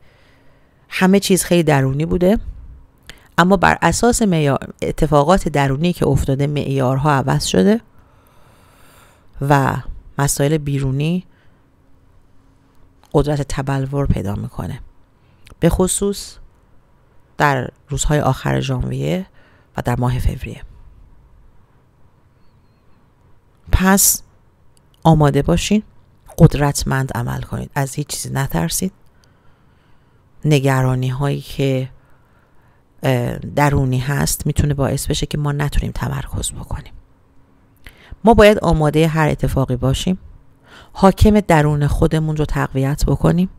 همه چیز خیلی درونی بوده اما بر اساس اتفاقات درونی که افتاده معیارها عوض شده و مسائل بیرونی قدرت تبلور پیدا میکنه به خصوص در روزهای آخر ژانویه و در ماه فوریه پس آماده باشین قدرتمند عمل کنید از هیچ چیزی نترسید نگرانی هایی که درونی هست میتونه باعث بشه که ما نتونیم تمرکز بکنیم ما باید آماده هر اتفاقی باشیم حاکم درون خودمون رو تقویت بکنیم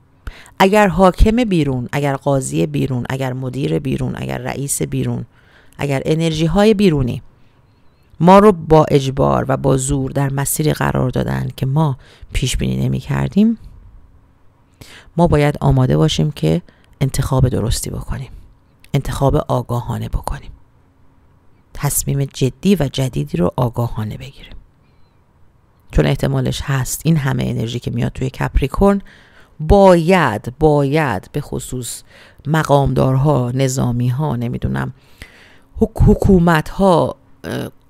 اگر حاکم بیرون اگر قاضی بیرون اگر مدیر بیرون اگر رئیس بیرون اگر انرژی های بیرونی ما رو با اجبار و با زور در مسیری قرار دادن که ما پیش بینی نمی کردیم ما باید آماده باشیم که انتخاب درستی بکنیم انتخاب آگاهانه بکنیم تصمیم جدی و جدیدی رو آگاهانه بگیریم چون احتمالش هست این همه انرژی که میاد توی کپریکورن باید باید به خصوص مقامدارها نظامیها نمیدونم حکومتها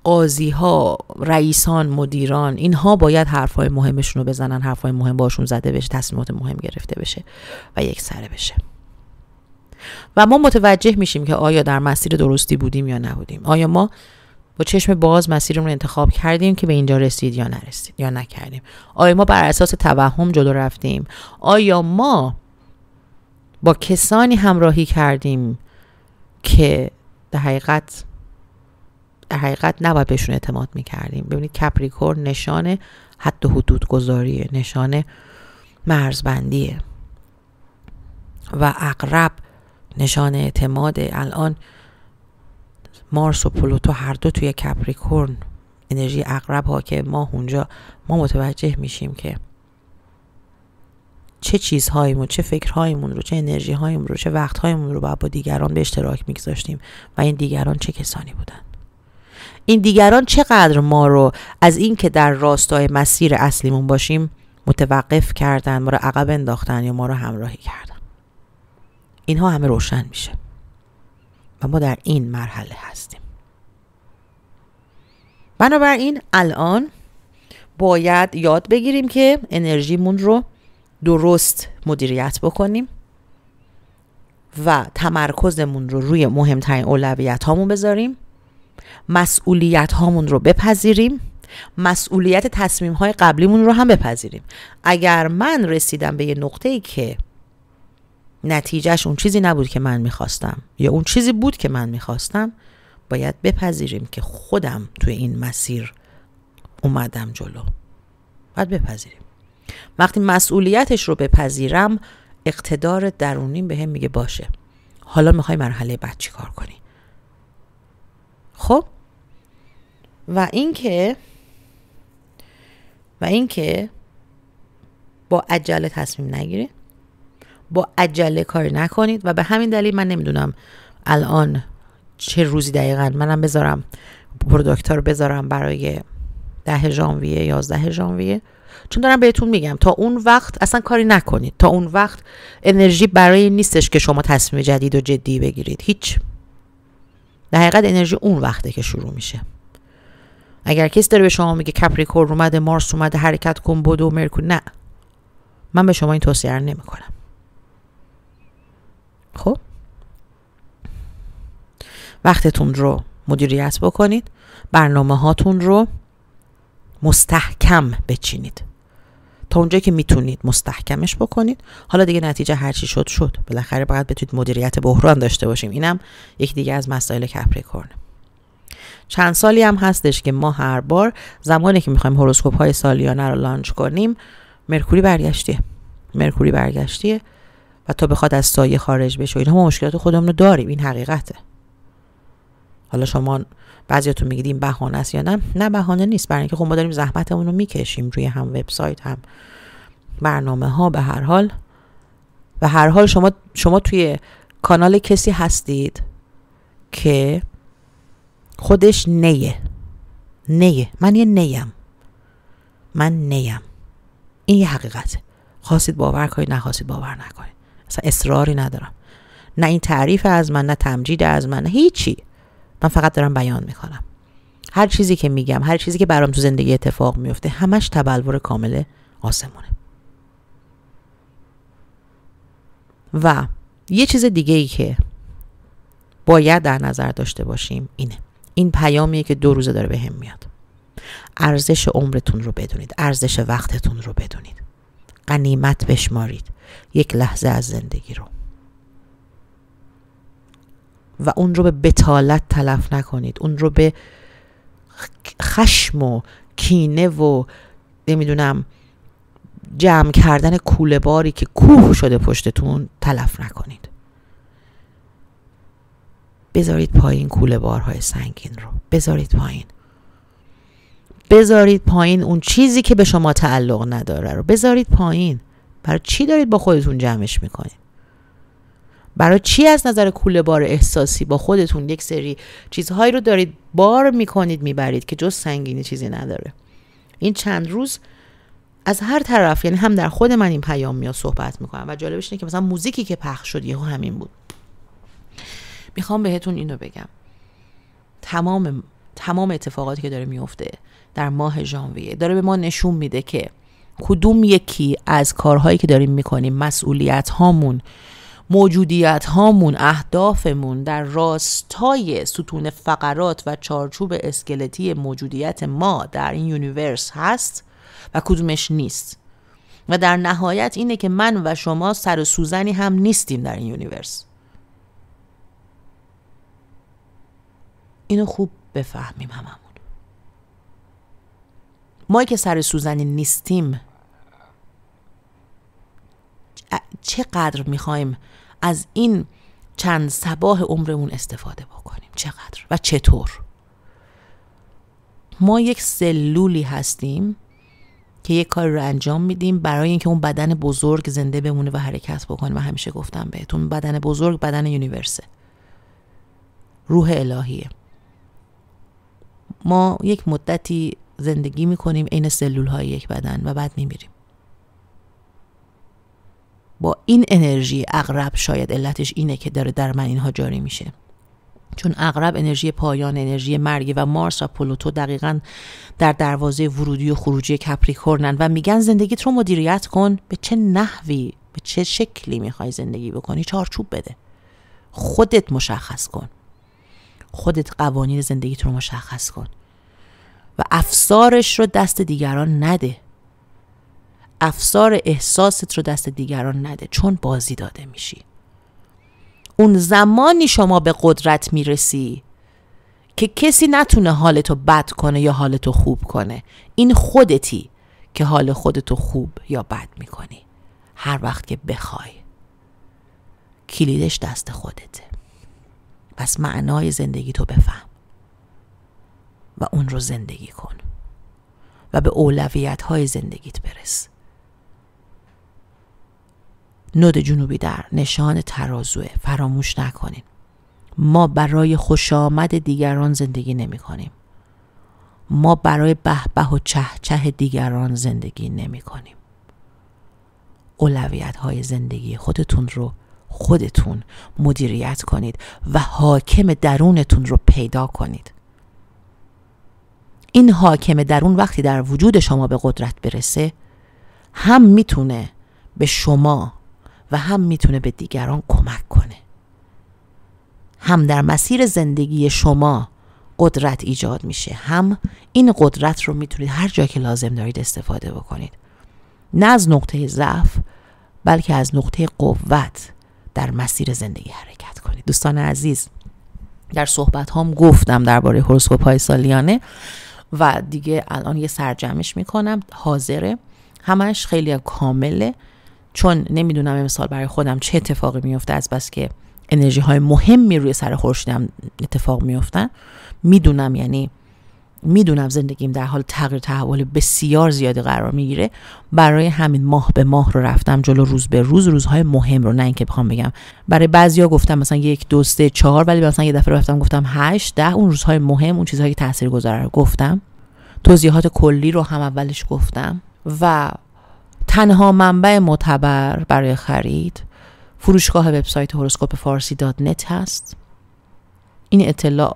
قاضیها رئیسان مدیران اینها باید حرفهای مهمشون رو بزنن حرفهای مهم باشون زده بشه تصمیمات مهم گرفته بشه و یک سره بشه و ما متوجه میشیم که آیا در مسیر درستی بودیم یا نبودیم آیا ما با چشم باز مسیرمون رو انتخاب کردیم که به اینجا رسید یا نرسید یا نکردیم آیا ما بر اساس توهم جلو رفتیم آیا ما با کسانی همراهی کردیم که در حقیقت در حقیقت نباید بهشون اعتماد میکردیم ببینید کپریکور نشان حد و حدود گذاریه نشان مرزبندیه و اقرب نشان اعتماد الان مارس و پلوتو هر دو توی کپریکورن انرژی اقرب ها که ما اونجا ما متوجه میشیم که چه چیزهاییمون چه فکرهاییمون رو چه انرژی رو چه وقتهاییمون رو با دیگران به اشتراک میگذاشتیم و این دیگران چه کسانی بودن این دیگران چقدر ما رو از اینکه در راستای مسیر اصلیمون باشیم متوقف کردن ما رو عقب انداختن یا ما رو همراهی کردن اینها همه روشن میشه و ما در این مرحله هستیم بنابراین الان باید یاد بگیریم که انرژیمون رو درست مدیریت بکنیم و تمرکزمون رو روی مهمترین اولویت هامون بذاریم مسئولیت هامون رو بپذیریم مسئولیت تصمیم های قبلیمون رو هم بپذیریم اگر من رسیدم به یه نقطه ای که نتیجهش اون چیزی نبود که من میخواستم یا اون چیزی بود که من میخواستم باید بپذیریم که خودم توی این مسیر اومدم جلو باید بپذیریم وقتی مسئولیتش رو بپذیرم اقتدار درونیم به هم میگه باشه حالا میخوای مرحله بعد چی کار کنی خب و اینکه و اینکه با عجله تصمیم نگیریم با عجله کاری نکنید و به همین دلیل من نمیدونم الان چه روزی دقیقا منم بذارم پروداکت بذارم برای ده ژانویه یازده ژانویه چون دارم بهتون میگم تا اون وقت اصلا کاری نکنید تا اون وقت انرژی برای نیستش که شما تصمیم جدید و جدی بگیرید هیچ در حقیقت انرژی اون وقته که شروع میشه اگر کسی داره به شما میگه کپریکور اومده مارس اومده حرکت کن بدو مرکور نه من به شما این توصیه رو نمیکنم خب وقتتون رو مدیریت بکنید برنامه هاتون رو مستحکم بچینید تا اونجا که میتونید مستحکمش بکنید حالا دیگه نتیجه هر چی شد شد بالاخره باید بتونید مدیریت بحران داشته باشیم اینم یکی دیگه از مسائل کپریکورن چند سالی هم هستش که ما هر بار زمانی که میخوایم هوروسکوپ های سالیانه رو لانچ کنیم مرکوری برگشتیه مرکوری برگشتیه و تا بخواد از سایه خارج بشه اینا ما مشکلات خودمون رو داریم این حقیقته حالا شما بعضیاتون میگید این بهانه است یا نه نه بهانه نیست برای اینکه خب ما داریم زحمتمون رو میکشیم روی هم وبسایت هم برنامه ها به هر حال و هر حال شما شما توی کانال کسی هستید که خودش نیه نیه من یه نیم من نیم این یه حقیقته خواستید باور کنید نخواستید باور نکنید اصلا اصراری ندارم نه این تعریف از من نه تمجید از من نه هیچی من فقط دارم بیان میکنم هر چیزی که میگم هر چیزی که برام تو زندگی اتفاق میفته همش تبلور کامل آسمونه و یه چیز دیگه ای که باید در نظر داشته باشیم اینه این پیامیه که دو روزه داره به هم میاد ارزش عمرتون رو بدونید ارزش وقتتون رو بدونید قنیمت بشمارید یک لحظه از زندگی رو و اون رو به بتالت تلف نکنید اون رو به خشم و کینه و نمیدونم جمع کردن کوله باری که کوه شده پشتتون تلف نکنید بذارید پایین کوله بارهای سنگین رو بذارید پایین بذارید پایین اون چیزی که به شما تعلق نداره رو بذارید پایین برای چی دارید با خودتون جمعش میکنید برای چی از نظر کل بار احساسی با خودتون یک سری چیزهایی رو دارید بار میکنید میبرید که جز سنگینی چیزی نداره این چند روز از هر طرف یعنی هم در خود من این پیام میاد صحبت میکنم و جالبش اینه که مثلا موزیکی که پخش شد یهو همین بود میخوام بهتون اینو بگم تمام تمام اتفاقاتی که داره میفته در ماه ژانویه داره به ما نشون میده که کدوم یکی از کارهایی که داریم میکنیم مسئولیت هامون موجودیت هامون اهدافمون در راستای ستون فقرات و چارچوب اسکلتی موجودیت ما در این یونیورس هست و کدومش نیست و در نهایت اینه که من و شما سر و سوزنی هم نیستیم در این یونیورس اینو خوب بفهمیم هممون ما که سر سوزنی نیستیم چقدر میخوایم از این چند سباه عمرمون استفاده بکنیم چقدر و چطور ما یک سلولی هستیم که یک کار رو انجام میدیم برای اینکه اون بدن بزرگ زنده بمونه و حرکت بکنه و همیشه گفتم بهتون بدن بزرگ بدن یونیورسه روح الهیه ما یک مدتی زندگی میکنیم عین سلول های یک بدن و بعد میمیریم با این انرژی اغرب شاید علتش اینه که داره در من اینها جاری میشه چون اغرب انرژی پایان انرژی مرگ و مارس و پلوتو دقیقا در دروازه ورودی و خروجی کپریکورنن و میگن زندگیت رو مدیریت کن به چه نحوی به چه شکلی میخوای زندگی بکنی چارچوب بده خودت مشخص کن خودت قوانین زندگیت رو مشخص کن و افسارش رو دست دیگران نده افسار احساست رو دست دیگران نده چون بازی داده میشی اون زمانی شما به قدرت میرسی که کسی نتونه حالتو بد کنه یا حالتو خوب کنه این خودتی که حال خودتو خوب یا بد میکنی هر وقت که بخوای کلیدش دست خودته پس معنای زندگی تو بفهم و اون رو زندگی کن و به اولویت های زندگیت برس نود جنوبی در نشان ترازوه فراموش نکنین ما برای خوشامد دیگران زندگی نمی کنیم ما برای بهبه و چهچه دیگران زندگی نمی کنیم اولویت های زندگی خودتون رو خودتون مدیریت کنید و حاکم درونتون رو پیدا کنید این حاکم درون وقتی در وجود شما به قدرت برسه هم میتونه به شما و هم میتونه به دیگران کمک کنه هم در مسیر زندگی شما قدرت ایجاد میشه هم این قدرت رو میتونید هر جا که لازم دارید استفاده بکنید نه از نقطه ضعف بلکه از نقطه قوت در مسیر زندگی حرکت کنید دوستان عزیز در صحبت هام گفتم درباره هروسکوپ های سالیانه و دیگه الان یه سرجمش میکنم حاضره همش خیلی کامله چون نمیدونم امسال برای خودم چه اتفاقی میفته از بس که انرژی های مهمی روی سر خورشیدم اتفاق میفتن میدونم یعنی میدونم زندگیم در حال تغییر تحول بسیار زیادی قرار میگیره برای همین ماه به ماه رو رفتم جلو روز به روز روزهای مهم رو نه اینکه بخوام بگم برای بعضیا گفتم مثلا یک دو سه چهار ولی مثلا یه دفعه رفتم گفتم هشت ده اون روزهای مهم اون چیزهایی که تاثیر رو گفتم توضیحات کلی رو هم اولش گفتم و تنها منبع معتبر برای خرید فروشگاه وبسایت هوروسکوپ فارسی دات هست این اطلاع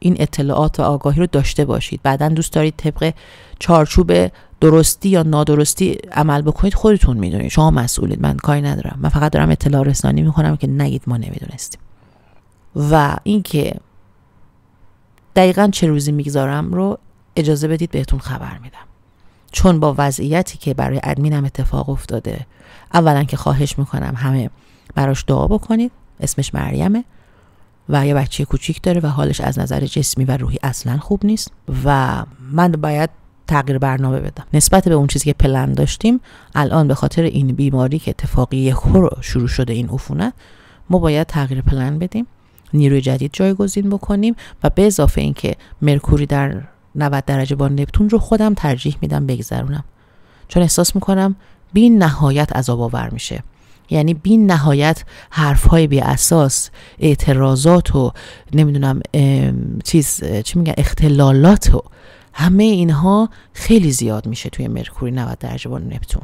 این اطلاعات و آگاهی رو داشته باشید بعدا دوست دارید طبق چارچوب درستی یا نادرستی عمل بکنید خودتون میدونید شما مسئولید من کاری ندارم من فقط دارم اطلاع رسانی میکنم که نگید ما نمیدونستیم و اینکه دقیقا چه روزی میگذارم رو اجازه بدید بهتون خبر میدم چون با وضعیتی که برای ادمینم اتفاق افتاده اولا که خواهش میکنم همه براش دعا بکنید اسمش مریمه و یه بچه کوچیک داره و حالش از نظر جسمی و روحی اصلا خوب نیست و من باید تغییر برنامه بدم نسبت به اون چیزی که پلن داشتیم الان به خاطر این بیماری که اتفاقی خور شروع شده این عفونت ما باید تغییر پلن بدیم نیروی جدید جایگزین بکنیم و به اضافه اینکه مرکوری در 90 درجه با نپتون رو خودم ترجیح میدم بگذرونم چون احساس میکنم بین نهایت عذاب آور میشه یعنی بین نهایت حرف های بی اساس اعتراضات و نمیدونم چیز چی میگن اختلالات و همه اینها خیلی زیاد میشه توی مرکوری 90 درجه با نپتون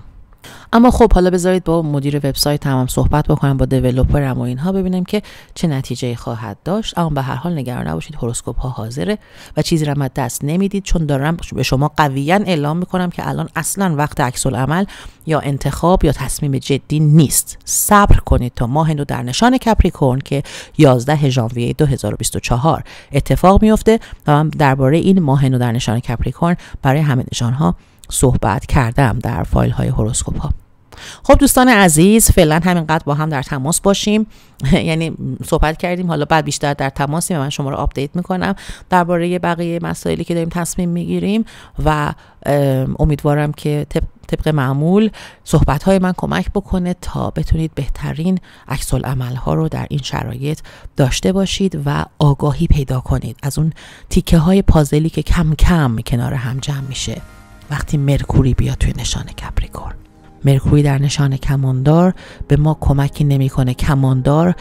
اما خب حالا بذارید با مدیر وبسایت تمام صحبت بکنم با دیولپرم و اینها ببینم که چه نتیجه خواهد داشت اما به هر حال نگران نباشید هوروسکوپ ها حاضره و چیزی را از دست نمیدید چون دارم به شما قویا اعلام میکنم که الان اصلا وقت عکس عمل یا انتخاب یا تصمیم جدی نیست صبر کنید تا ماه نو در نشان کپریکورن که 11 ژانویه 2024 اتفاق میفته و درباره این ماه نو در نشان کپریکورن برای همه نشان ها صحبت کردم در فایل های هوروسکوپ ها خب دوستان عزیز فعلا همینقدر با هم در تماس باشیم [laughs] یعنی صحبت کردیم حالا بعد بیشتر در تماسیم من شما رو آپدیت میکنم درباره بقیه مسائلی که داریم تصمیم میگیریم و امیدوارم که طبق معمول صحبت های من کمک بکنه تا بتونید بهترین عکس ها رو در این شرایط داشته باشید و آگاهی پیدا کنید از اون تیکه های پازلی که کم کم کنار هم جمع میشه وقتی مرکوری بیاد توی نشان کپریکورن مرکوری در نشان کماندار به ما کمکی نمیکنه کماندار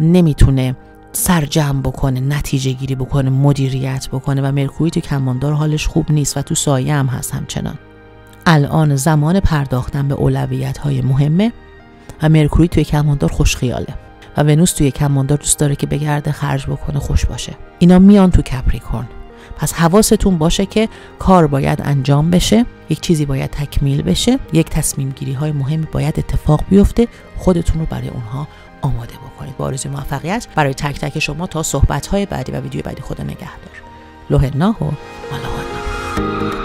نمیتونه سرجم بکنه نتیجه گیری بکنه مدیریت بکنه و مرکوری تو کماندار حالش خوب نیست و تو سایه هم هست همچنان الان زمان پرداختن به اولویت های مهمه و مرکوری توی کماندار خیاله و ونوس توی کماندار دوست داره که بگرده خرج بکنه خوش باشه اینا میان تو کپریکورن پس حواستون باشه که کار باید انجام بشه یک چیزی باید تکمیل بشه یک تصمیم گیری های مهمی باید اتفاق بیفته خودتون رو برای اونها آماده بکنید با آرزوی موفقیت برای تک تک شما تا صحبت های بعدی و ویدیو بعدی خدا نگهدار لوه ناهو مالاهانا